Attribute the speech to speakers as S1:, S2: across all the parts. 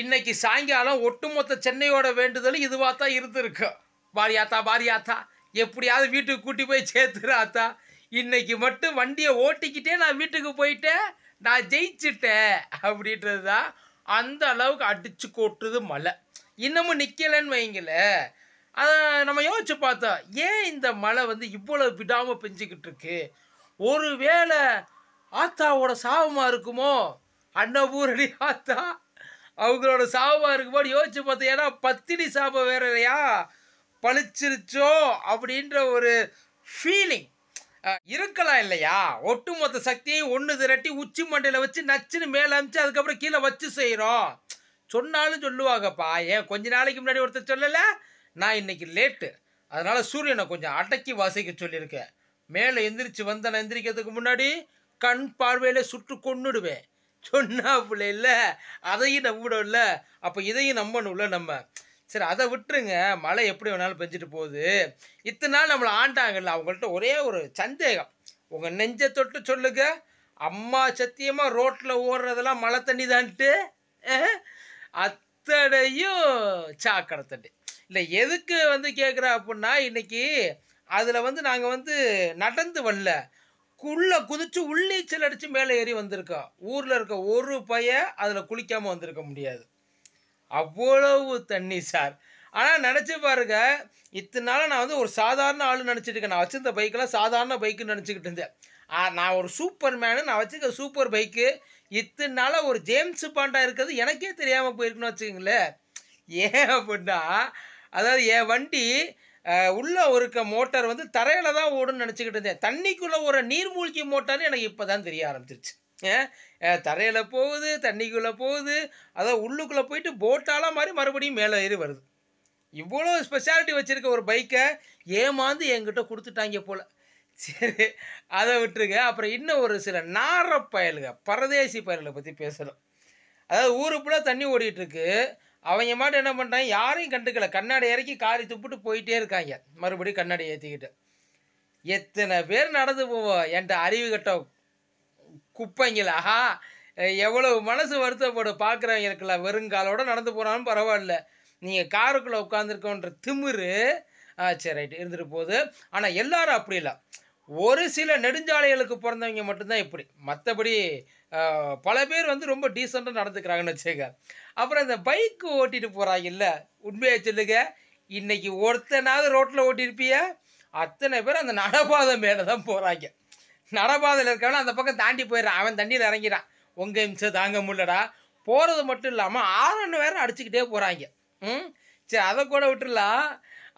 S1: இன்னைக்கு சாயங்காலம் ஒட்டுமொத்த சென்னையோட வேண்டுதலும் இதுவாக தான் இருந்திருக்கு பாரியாத்தா பாரியாத்தா எப்படியாவது வீட்டுக்கு கூட்டி போய் சேர்த்துறாத்தா இன்னைக்கு மட்டும் வண்டியை ஓட்டிக்கிட்டே நான் வீட்டுக்கு போயிட்டேன் நான் ஜெயிச்சிட்டேன் அப்படின்றது தான் அந்த அளவுக்கு அடித்து கொட்டுது மழை இன்னமும் நிற்கலைன்னு வைங்கள அதை நம்ம யோசிச்சு பார்த்தோம் ஏன் இந்த மழை வந்து இவ்வளவு விடாமல் பெஞ்சிக்கிட்டு இருக்கு ஒரு வேளை ஆத்தாவோட சாபமாக இருக்குமோ அன்னபூரடி ஆத்தா அவங்களோட சாபம் இருக்கும்போது யோசிச்சு பார்த்தோம் ஏன்னா பத்தினி சாபம் வேற இல்லையா பழிச்சிருச்சோ அப்படின்ற ஒரு ஃபீலிங் இருக்கலாம் இல்லையா ஒட்டுமொத்த சக்தியை ஒன்று திரட்டி உச்சி மண்டையில் வச்சு நச்சுன்னு மேலே அமிச்சு அதுக்கப்புறம் கீழே வச்சு செய்கிறோம் சொன்னாலும் சொல்லுவாங்கப்பா ஏன் கொஞ்ச நாளைக்கு முன்னாடி ஒருத்தர் சொல்லலை நான் இன்னைக்கு லேட்டு அதனால் சூரியனை கொஞ்சம் அடக்கி வாசிக்க சொல்லியிருக்கேன் மேலே எந்திரிச்சு வந்தேன் எந்திரிக்கிறதுக்கு முன்னாடி கண் பார்வையில் சுட்டு கொண்டுடுவேன் சொன்னாப்புல இல்லை அதையும் விடல அப்போ இதையும் நம்பணும்ல நம்ம சரி அதை விட்டுருங்க மழை எப்படி வேணாலும் பெஞ்சிட்டு போகுது இத்தனை நாள் நம்மளை ஆண்டாங்கல்ல அவங்கள்ட்ட ஒரே ஒரு சந்தேகம் உங்கள் நெஞ்சை தொட்டு சொல்லுங்க அம்மா சத்தியமாக ரோட்டில் ஓடுறதெல்லாம் மழை தண்ணி தான்ட்டு அத்தனையும் சாக்கடை தண்ணி இல்லை எதுக்கு வந்து கேட்குறா அப்படின்னா இன்றைக்கி அதில் வந்து நாங்கள் வந்து நடந்து வரல குள்ள குதிச்சு உள்ளீச்சல் அடித்து மேலே ஏறி வந்திருக்கா ஊரில் இருக்க ஒரு பைய அதில் குளிக்காமல் வந்திருக்க முடியாது அவ்வளவு தண்ணி சார் ஆனால் நினச்சி பாருங்க இத்தனை நாளாக நான் வந்து ஒரு சாதாரண ஆள் நினச்சிட்டு நான் வச்சிருந்த பைக்கெலாம் சாதாரண பைக்குன்னு நினச்சிக்கிட்டு இருந்தேன் நான் ஒரு சூப்பர் மேனு நான் வச்சுக்க சூப்பர் பைக்கு இத்தனை நாளாக ஒரு ஜேம்ஸ் பாண்டா இருக்கிறது எனக்கே தெரியாமல் போயிருக்குன்னு வச்சுக்கோங்களேன் ஏன் அப்படின்னா அதாவது என் வண்டி உள்ளே இருக்க மோட்டார் வந்து தரையில் தான் ஓடுன்னு நினச்சிக்கிட்டு இருந்தேன் தண்ணிக்குள்ளே ஒரு நீர்மூழ்கி மோட்டார்னு எனக்கு இப்போ தான் தெரிய ஆரம்பிச்சிருச்சு தரையில் போகுது தண்ணிக்குள்ளே போகுது அதான் உள்ளுக்குள்ளே போயிட்டு போட்டாலாம் மாதிரி மறுபடியும் மேலே ஏறி வருது இவ்வளோ ஸ்பெஷாலிட்டி வச்சுருக்க ஒரு பைக்கை ஏமாந்து என்கிட்ட கொடுத்துட்டாங்க போல் சரி அதை விட்டுருங்க அப்புறம் இன்னும் ஒரு சில நார பயல்கள் பரதேசி பயல்களை பற்றி பேசணும் அதாவது ஊருக்குள்ளே தண்ணி ஓடிட்டுருக்கு அவங்க மாட்டு என்ன பண்ணுறாங்க யாரையும் கண்டுக்கல கண்ணாடி இறக்கி காரி துப்பிட்டு போயிட்டே இருக்காங்க மறுபடியும் கண்ணாடி ஏற்றிக்கிட்டு எத்தனை பேர் நடந்து போவோம் என்கிட்ட அறிவு கட்ட குப்பைங்களா எவ்வளவு மனசு வருத்தப்படும் பார்க்குறவங்களுக்குலாம் வெறுங்காலோட நடந்து போனாலும் பரவாயில்ல நீங்கள் காருக்குள்ளே உட்காந்துருக்கோன்ற திமிரு சரி ரைட்டு இருந்துட்டு போகுது ஆனால் எல்லாரும் அப்படி இல்லை ஒரு சில நெடுஞ்சாலைகளுக்கு பிறந்தவங்க மட்டும்தான் இப்படி மற்றபடி பல பேர் வந்து ரொம்ப டீசெண்டாக நடந்துக்கிறாங்கன்னு வச்சுக்க அப்புறம் இந்த பைக்கு ஓட்டிட்டு இல்லை உண்மையாக சொல்லுங்க இன்றைக்கி ஒருத்தனாவது ரோட்டில் ஓட்டியிருப்பிய அத்தனை பேர் அந்த நடபாதை மேலே தான் போகிறாங்க நடபாதையில் இருக்கவன அந்த பக்கம் தாண்டி போயிடறான் அவன் தண்ணியில் இறங்கிறான் உங்கள் இம்சம் தாங்க முடியலடா போகிறது மட்டும் இல்லாமல் ஆரன்னு வேறு அடிச்சுக்கிட்டே போகிறாங்க ம் சரி அதை கூட விட்டுடலாம்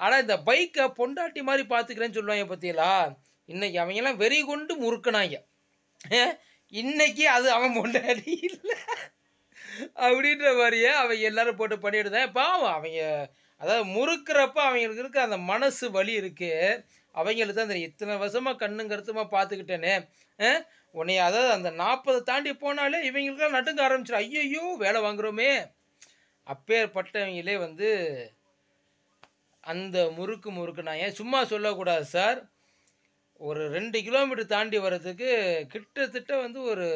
S1: ஆனால் இந்த பைக்கை பொண்டாட்டி மாதிரி பார்த்துக்கிறேன்னு சொல்லுவாங்க பார்த்தீங்களா இன்றைக்கி அவங்கெல்லாம் வெறி கொண்டு முறுக்கினாங்க இன்றைக்கி அது அவன் முன்னாடி இல்லை அப்படின்ற மாதிரியே அவங்க எல்லோரும் போட்டு பண்ணிட்டு பாவம் அவங்க அதாவது முறுக்கிறப்ப அவங்களுக்கு இருக்க அந்த மனசு வலி இருக்குது அவங்களுக்கு தான் இத்தனை வருஷமாக கண்ணும் கருத்துமாக பார்த்துக்கிட்டேனே உன்னைய அதாவது அந்த நாற்பதை தாண்டி போனாலே இவங்களுக்கெல்லாம் நடுங்க ஆரம்பிச்சிடும் ஐயையோ வேலை வாங்குறோமே அப்பேற்பட்டவங்களே வந்து அந்த முறுக்கு முறுக்கு நான் ஏன் சும்மா சொல்லக்கூடாது சார் ஒரு ரெண்டு கிலோமீட்டர் தாண்டி வர்றதுக்கு கிட்டத்தட்ட வந்து ஒரு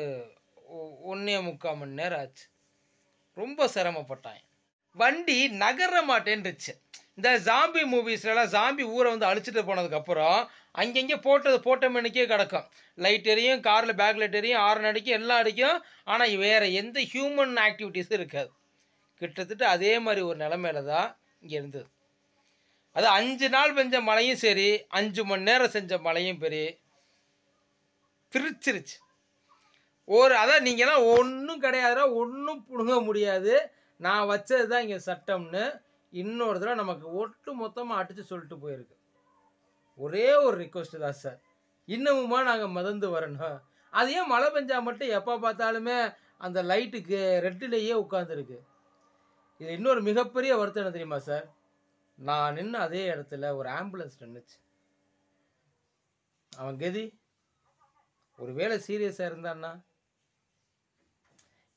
S1: ஒன்றே முக்கால் மணி நேரம் ஆச்சு ரொம்ப சிரமப்பட்டாங்க வண்டி நகர மாட்டேன்ருச்சு இந்த ஜாம்பி மூவிஸ்லலாம் ஜாம்பி ஊரை வந்து அழிச்சிட்டு போனதுக்கப்புறம் அங்கங்கே போட்டது போட்ட மணிக்கே கிடக்கும் லைட் எரியும் காரில் பேக் லைட் எரியும் ஆறு அடிக்கும் எல்லாம் அடிக்கும் ஆனால் வேறு எந்த ஹியூமன் ஆக்டிவிட்டீஸும் இருக்காது கிட்டத்தட்ட அதே மாதிரி ஒரு நிலமையில தான் இங்கே இருந்தது அது அஞ்சு நாள் பெஞ்ச மழையும் சரி அஞ்சு மணி நேரம் செஞ்ச மழையும் பெரிய பிரிச்சிருச்சு ஒரு அதான் நீங்கள்லாம் ஒன்றும் கிடையாது ஒன்றும் புழுங்க முடியாது நான் வச்சது தான் இங்கே சட்டம்னு இன்னொரு தடவை நமக்கு ஒட்டு மொத்தமாக அடித்து சொல்லிட்டு போயிருக்கு ஒரே ஒரு ரிக்வஸ்ட்டு தான் சார் இன்னமுமா நாங்கள் மதந்து வரணும் அதையும் மழை பெஞ்சா மட்டும் எப்போ பார்த்தாலுமே அந்த லைட்டுக்கு ரெட்டிலேயே உட்காந்துருக்கு இது இன்னொரு மிகப்பெரிய வருத்தம் என்ன தெரியுமா சார் நான் நின்று அதே இடத்துல ஒரு ஆம்புலன்ஸ் நின்றுச்சு அவன் கதி ஒரு வேலை சீரியஸாக இருந்தான்னா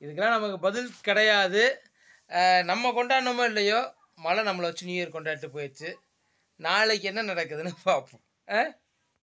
S1: இதுக்கெல்லாம் நமக்கு பதில் கிடையாது நம்ம கொண்டாடணுமோ இல்லையோ மழை நம்மளை வச்சு நியூ இயர் கொண்டாடிட்டு போயிடுச்சு நாளைக்கு என்ன நடக்குதுன்னு பார்ப்போம் ஆ